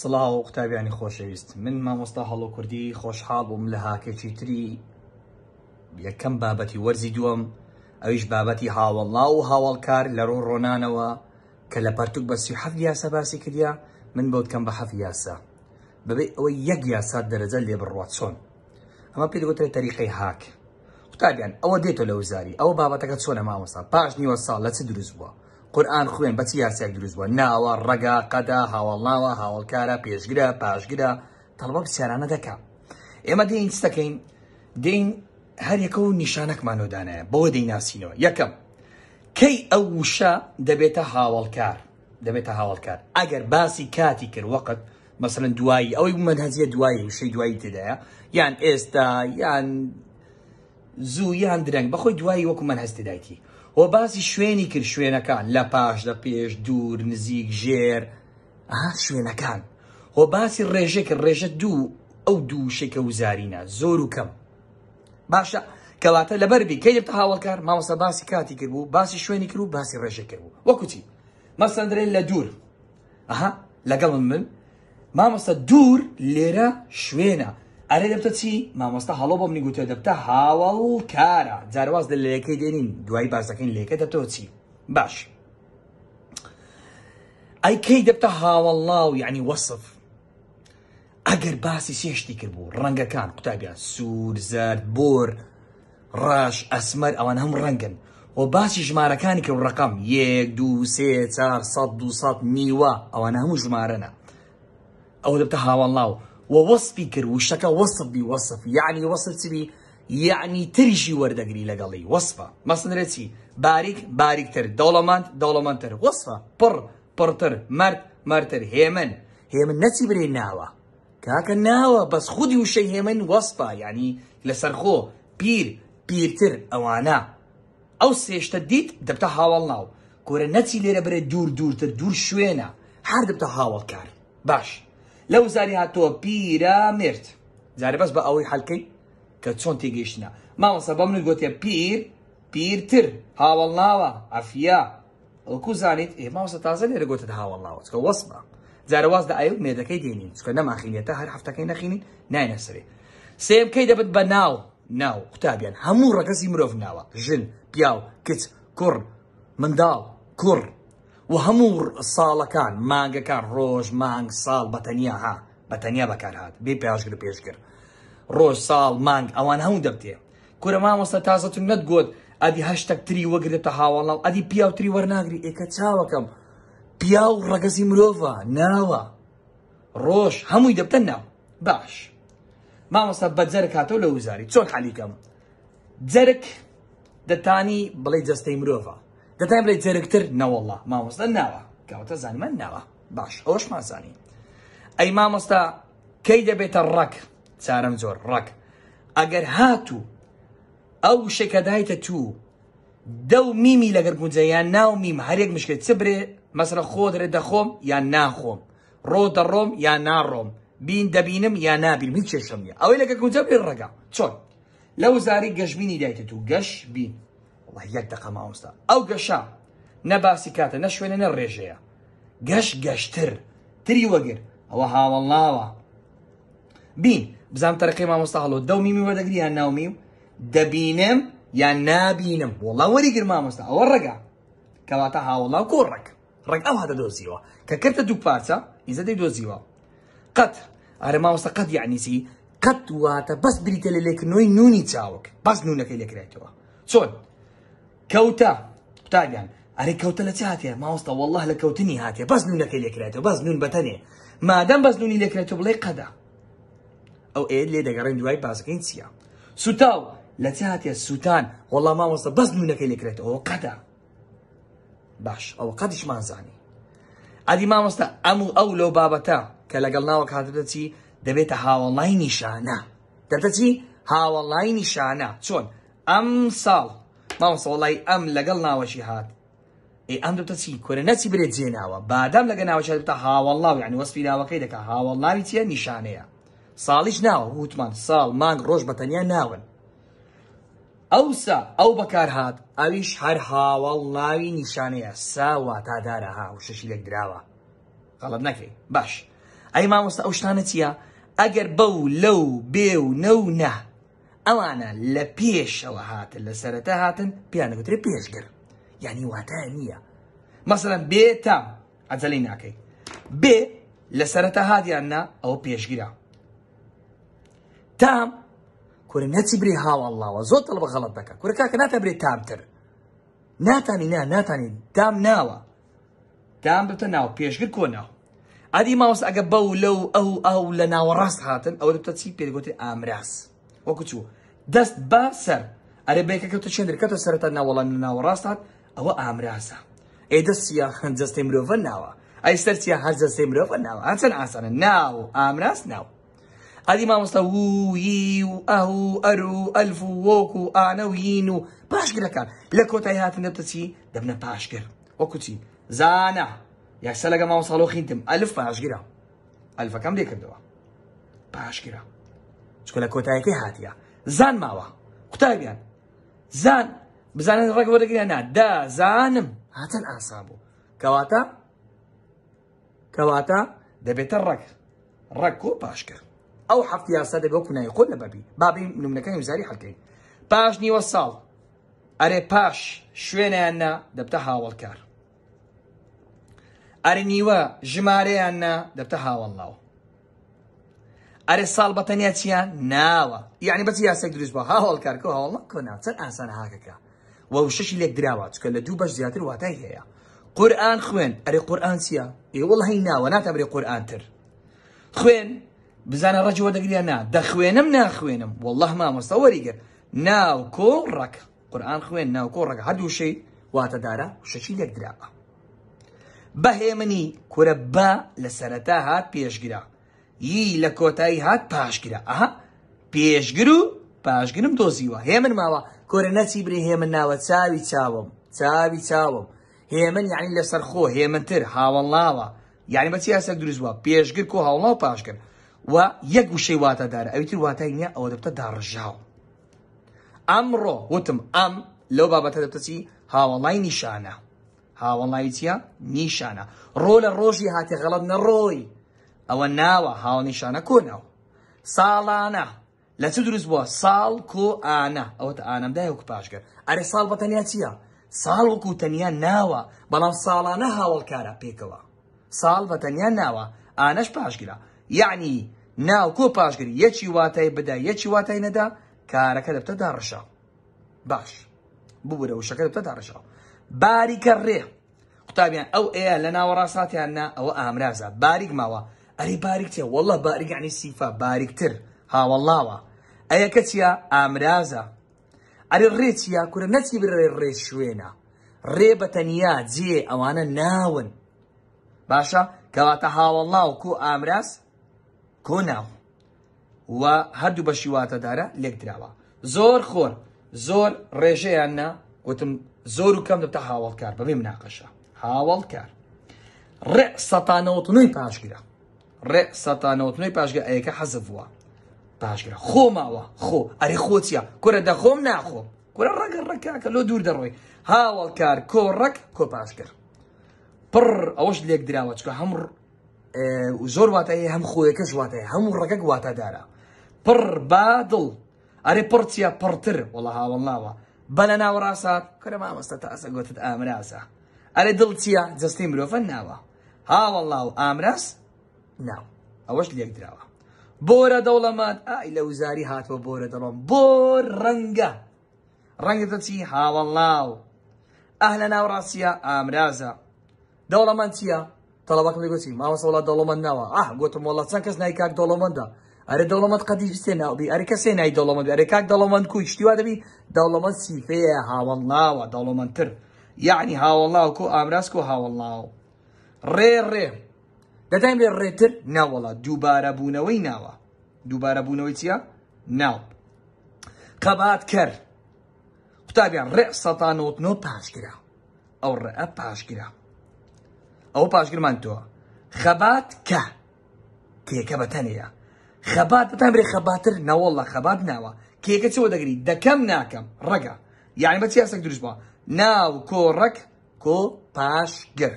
سڵاو و قوتابیانی خۆشەویست من مامۆستا هەڵۆ کوردی خۆشحاڵ بووم لە هاکێکی تری یەکەم بابەتی وەرزی دووەم ئەویش بابەتی هاوڵا و هاوڵکار لە ڕۆ ڕۆنانەوە کە لە پەرتوک بە سیحەف یاسە باسی کردیا من بەوتکەم بە حەف یاسا بەبێ ئەوەی یەک یاسات دەرەجە لێ بڕوات چۆن ئەمە پێدەگوترێت تەریخی هاک قوتابیان ئەوە دێتە لە وزاری ئەو بابەتەکە چۆنە مامۆستا پاش نیوە ساڵ لە چ دروست بووە قورآان خوێن بەچی یاسیێک دروست بووە ناوە ڕگا قەدا هاوڵناوە هاوڵکارە پێشگرە پاشگرە تەڵبە پرسیارانە دەکا ئێمە دەین چ دەکەین دەین هەر یەکە و نیشانەکمانۆدانەیە بەوە دەیناسیینەوە یەکەم کەی ئەو وشە دەبێتە هاوڵکار دەبێتە هاوڵکار ئەگەر باسی کاتی کرد وەقت مثلن دوایی ئەوەی بمەدهزیە دوایی وشەی دوایی تدایە یان ئێستا یان زوو یان درەنگ بەخۆی دوایی وەکو من هەستی دایتی و باسی شوێنی کرد شوێنەکان لە پاش لە پێش دوور نزیک ژێر ئاها شوێنەکان هۆ باسی ڕێژێک ڕێژە دوو ئەو دوو شێکە وزارینە زۆر و کەم باشە کەواتە لەبەربی کەیت هاوڵکار ماوەسە باسی کاتی کرد بوو باسی شوێنی کرد و باسی ڕێژە کرد بوو وەکوتی مەسەندرێن لە دوور ئەها لەگەڵ من مامەسە دوور لێرە شوێنە ئەرێ دەبتە چی مامۆستا هەڵۆ بۆ منی گوتێ دەبتە هاوڵ کارە جارواز لە لەکەی دێنین دوای باسەکەین لێکە دەبتەوە چی باش ئەی کەی دەبتە هاوەڵاو یعنی وەصف ئەگەر باسی سێشتی کرد بوو ڕەنگەکان قوتابیان سوور زرد بۆر ڕاش ئەسمەر ئەوان هەم ڕەنگن و باسی ژمارەکانی کە ڕقم یەک دو سێ چار سە دو سە میوە ئەوانە هەموو ژمارەنە ئەو دەبتە هاوەڵاو ووەصفی کرد وشەکە وەصف بی وەصف یعنی وەصف چبی یعنی تریشی وەردەگری لەگەڵی وەصفە مەسنرەی باریک باریکتر دەوڵەماند دەوڵەمانتر وەصفە پڕ پڕتر مرد مارتر هێمن هێمن نەچی برێ ناوە کاکە ناوە بەس خودی وشەی هێمن وەسپە یعنی لەسەرخۆ پیر پیرتر ئەوانە ئەو سێشتە دیت دەبتە هاوڵ ناو گۆرە نەچی لێرە برێ دوور دوورتر دوور شوێنە هەر دەبتە هاوڵکار باش لەو زاری هاتۆ پیرە مرد جارێ بەس بە ئەوەی حلکەی کە چۆن تێگەیشتە ماوەسە بە منت گوتێ پیر پیرتر هاوڵناوە ئەفیا ئەوکو زانیت ئێ ماوەسە تازە لێرە گوتت هاوڵناوە چکە وەسمە جارەوازدا ئاو مێدەکەی دێنین چکە نەماخینێتە هەر هەفتەکەی نەخینین ناینە سرێ سێم کەی دەبێت بە ناو ناو قوتابیان هەموو ڕەکەسی مرۆڤ ناوە ژن پیاو کچ کوڕ منداڵ کوڕ و هەموو ساڵەکان مانگەکان ڕۆژ مانگ ساڵ بەتەنیا ها بەتەنیا بەکارهات بێ پێشگر پێشگر ڕۆژ ساڵ مانگ ئەوان هەوو دەبتێ کورە مامۆستا تازەتون نەتگوت ئەدی هەشتەکتری وەگرێتە هاوڵاو ئەدی پیاوتری وەرناگری ئێکە چاوەکەم پیا و ڕەگەزی مرۆڤە ناوە ڕۆژ هەمووی دەبتەن ناو باش مامۆستا بەجەرە کاتەوە لە وزاری چۆن حالیکەم جەرک دەتانی بڵێ جەستەی مرۆڤە دەتای بڵێ جەرەکتر نەوەڵە مامۆستا ناوە کەوتە زانمە ناوە باش ئەوش مازانی ئەی مامۆستا کەی دەبێتە ڕەک چارم زۆر ڕەک ئەگەر هاتوو ئەو شەکەدایتە تو دە و میمی لەگەر گونجە یان ناو میم هەرێک مشکێت چ برێ مەسرە خۆدرێ دەخۆم یان ناخۆم ڕۆ دەڕۆم یان ناڕۆم بین دەبینم یا نابین من چێشم نیە ئەوەی لەگە گونجە بێ ڕەگە چۆن لەو زاری گەشببینی دایتە تو گەش بین یەک دقە ماوەستا ئەو گەشە نەباسی کاتە نە شوێنە نە ڕێژەیە گەش گەشتر تری وەگر ئەوە هاوەڵاوە بین بزانام تەرقی مامۆستا هەڵۆ دەومیمی وەدەگری یان ناومیم دەبینم یان نابینم وڵا وەریگر مامۆستا ئەوە ڕێگا کەواتە هاوڵاو کۆ ڕێک ڕێک ئەو هەدە دۆزیوە کە کردە دوو پارچە ئیزە دەی دۆزیوە قەت ئەرە مامۆستا قەت یعنیسی قەت واتە بەس بریتە لە لێکردنەوەی نونی چاوک بەس نونەکەی لێکرێتەوە چۆن کەوتە قوتابیان ئەرێ کەوتە لە چ هااتێ ماوەستە والله لە کەوتنی هااتێ بەس نونەکەی لێکرێتەوە بەس نون بەتەنێ مادەم بەس نونی لێکرێتەوە بڵێ قەدا ئەو ئێ لێ دەگەڕێن دوای بازەکەین چییە سوتاو لە چ هااتێ سووتان وەڵام ماوەستە بەس نونەکەی لێکرێتەوە قەدا باش ئەوە قەدیشمان زانی ئەدی مامۆستا ئەموو ئەو لەو بابەتە کە لەگەڵ ناوە کاتدەچی دەبێتە هاوەڵای نیشانە دەتەچی هاوەڵای نیشانە چۆن ئەم ساڵ مامۆسەوەڵی ئەم لەگەڵ ناوەشی هات ئێ ئەم دوتە چی کورە نەچی برێت جێناوە بادام لەگە ناوەشە بتە هاوەڵاو یعنی وەسپی ناوەکەی دەکە هاوەڵاوی چیە نیشانەیە ساڵیش ناوە وتمان ساڵ مانگ ڕۆژ بەتەنیا ناون ئەوسا ئەو بەکار هاات ئەویش هەر هاوەڵاوی نیشانەیە ساوا تادارە ها وشەشی لەک درراوە غەڵت نەکەی باش ئەی مامۆستا ئەو شتانە چییە؟ ئەگەر بەو لەو بێ و نە و نە ئەوانە لە پێشەوە هاتن لە سەرەتا هاتن پیانەگوترێ پێشگر یعنی واتای نییە مەسەن بێتە ئەجەلی ناکەی بێ لە سەرەتا هاتیاننا ئەو پێشگیرە تام کورە نەچی برێ هاوەڵاوە زۆر تەڵ بە غەڵت دەکە کورە کاکە ناتە برێ تامتر ناتانی نا ناتانی دام ناوە دام بتە ناو پێشگر کۆناو ئادی ماوس ئەگە بەو لەو ئەو ئەو لە ناوەڕاست هاتن ئەوە دەبتە چی پێگوتی ئامراس وەکو چوو دەست بە سەر ئەرێ بێکەکەوتە چندر کەتە سەرتا ناوەڵان ناوەڕاستات ئەوە ئامراسە ئێدەستیا هەندجەستی مرۆڤە ناوە ئەی سەرچیا هەرجەستی مرۆڤە ناوە ئەچەند ئاسانە ناو ئامراس ناو ئەدی مامۆستا ووی و ئەه و ئەر و ئەلف و وەک و ئانە و هین و پاشگرەکان لە کۆتای هاتن دەبتەچی دەبنە پاشگر وەکوچی زانە یاکسە لەگە ماوە ساڵۆ خینتم ئەلف پاشگیرە ئەلفەکەم لێ کردەوە پاشگیرە چکە لە کۆتایەکەی هاتیە زان ماوە قوتابیان زان بزانن ڕێک وەرەگریانە دا زانم هاتن ئاسان بوو کەواتە کەواتە دەبێتە ڕێک ڕێک و پاشکرد ئەو هەفت یاسا دەبێت کونای خۆت لە بەبی بابی نمونەکانی وزاری هەڵکەین پاش نیوە ساڵ ئەرێ پاش شوێنیاننا دەبتە هاوڵکار ئەرنیوە ژمارەیاننا دەبتە هاوڵناوە ئەرێ ساڵ بەتەنیا چییە ناوە یعنی بەچی یاسێک دروست بە هاوڵکارکە هەڵ نکۆنا چەند ئاسان هاکەکە وە ششی لێک دراوە چکە لە دوو بەش زیاتر واتای هەیە قورآن خوێن ئەرێ قورآن چییە ئێوەڵ هەی ناوە ناتەبرێ قورآانتر خوێن بزانە ڕەجوە دەگریان نا دەخوێنم ناخوێنم والله مامۆستا وەریگەر ناو کۆڕک قورآن خوێن ناو کۆڕک هەردووشەی واتەدارە شەچی لێک دراوە بەهێمنی کورە بە لە سەرەتا هات پێشگرا یی لە کۆتایی هات پاشگرە ئەها پێشگر و پاشگرم دۆزیوە هێمن ماوە کۆرە نەچی بری هێمن ناوە چاوی چاوم چاوی چاوم هێمن یعنی لەسەر خۆ هێمنتر هاوەڵاوە یعنی بەچی یاسە دروستوە پێشگر کۆ هاوڵاو پاشگر و یەک وشەی واتە دارە ئەویتر واتای نییە ئەوە دەبتە داڕژاو ئەمڕۆ وتم ئەم لەو بابەتە دەبتەچی هاوەڵای نیشانە هاوەڵایی چیە نیشانە ڕۆ لە ڕۆژی هاتی غەڵەت نەڕۆی ئەوە ناوە هاوانیشانە کۆناوە ساڵانە لە چ دروست بووە ساڵ کۆ ئانە ئەوەتە ئانەمدای وەکو پاشگەر ئەرێ ساڵ بە تەنیا چییە؟ ساڵ وەکو تەنیا ناوە بەڵام ساڵانە هاوڵکارە پێکەوە ساڵ بە تەنیا ناوە ئانەش پاشگرە یعنی ناو کۆ پاشگری یەکی واتای بدا یەکی واتای نەدا کارەکە دەبتە داڕشا باش ببوورە وشەکە دەبتە داڕشا باریکە ڕێ قوتابیان ئەو ئەیە لە ناوەڕاستاتیان نا ئەوە ئامرازە باریک ماوە ئەری باریک تێ وەڵە باریگانی سیفا باریکتر هاوەڵاوە ئەیە کە چیە ئامرازە ئەری ڕێچیە کورە نەچی برێ ڕێ شوێنە ڕێ بەتەنیا جێ ئەوانە ناون باشە کەواتە هاوەڵاو کو ئامراز کۆ ناو و هەردوو بە شیواتەدارە لێکدراوە زۆر خۆر زۆر ڕێژەیان نا وتم زۆر و کەم دەبتە هاوڵکار بەبێ مناقەشە هاوڵکار ڕێ سەتانەوتنوی پاشگرە ڕێ سەتانەوتنەوەی پاشگە ئەیەکە حەزف وە پاشگرە خۆ ماوە خۆ ئەری خۆچیە کورە دەخۆم ناخۆم کورە ڕەگە ڕکاکە لۆ دوور دەڕۆی هاوڵ کار کۆڕەک کۆ پاشگر پڕ ئەوەش لێک دراوە چکە هەم زۆر واتەیە هەم خۆیەکەش واتەیە هەموو ڕەکەک واتەدارە پڕ با دڵ ئەرێ پڕچیە پڕتر وڵە هاوڵناوە بە لە ناوەڕاستات کرە مامەستە تاسە گوتت ئامراسە ئەرێ دڵ چییە جستی مرۆڤەن ناوە هاوەڵاو ئامراست ناو ئەوەش لێک درراوە بۆرە دەوڵەمات ئای لە وزاری هاتووە بۆرە دەڵم بۆ ڕەنگە ڕەنگە دەچی هاوەڵاو ئەه لە ناوڕاستە ئامرازە دەوڵەمان چییە؟ تەڵەبەکە گوتی ماوەسەڵا دەوڵەمەند ناوە ئاه گوتم وڵە چەند کەس نای کاک دەوڵەمەندە ئەرە دەوڵەمەند قەدیش سێ ناوبی ئەرە کەسێ نای دەوڵەمەند ئەرە کاک دەوڵەمەند کوی شتیوا دەبی دەوڵەمەند سیفەیە هاوەڵناوە دەوڵەمەندتر یعنی هاوەڵاو کو ئامراز و هاوەڵناو ڕێ ڕێ دەتان بێ ڕێتر ناوەڵا دووبارە بوونەوەی ناوە دووبارە بوونەوەی چییە ناو قەبات کرد قوتابیان ڕێ سەتانۆتنۆ پاشگرا ئەو ڕێە پاشگرا ئەو پاشگرمان تۆە خەبات کە کێکە بەتەنەیە خەبات بەتان برێ خەباتر نەوەڵە خەبات ناوە کێکە چۆ دەگری دەکەم ناکەم ڕەگە یعنی بە چیاسەك دروست بووە ناو کۆڕەک کۆ پاشگر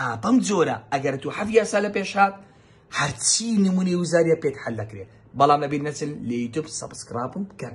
ئاپەم جۆرە ئەگەر تو حەف یاسا لە پێش هات هەرچی نمونی وزاریە پێت هەل دەکرێت بەڵام لەبیر نەچن لە یوتوب سەبسکراپم بکەن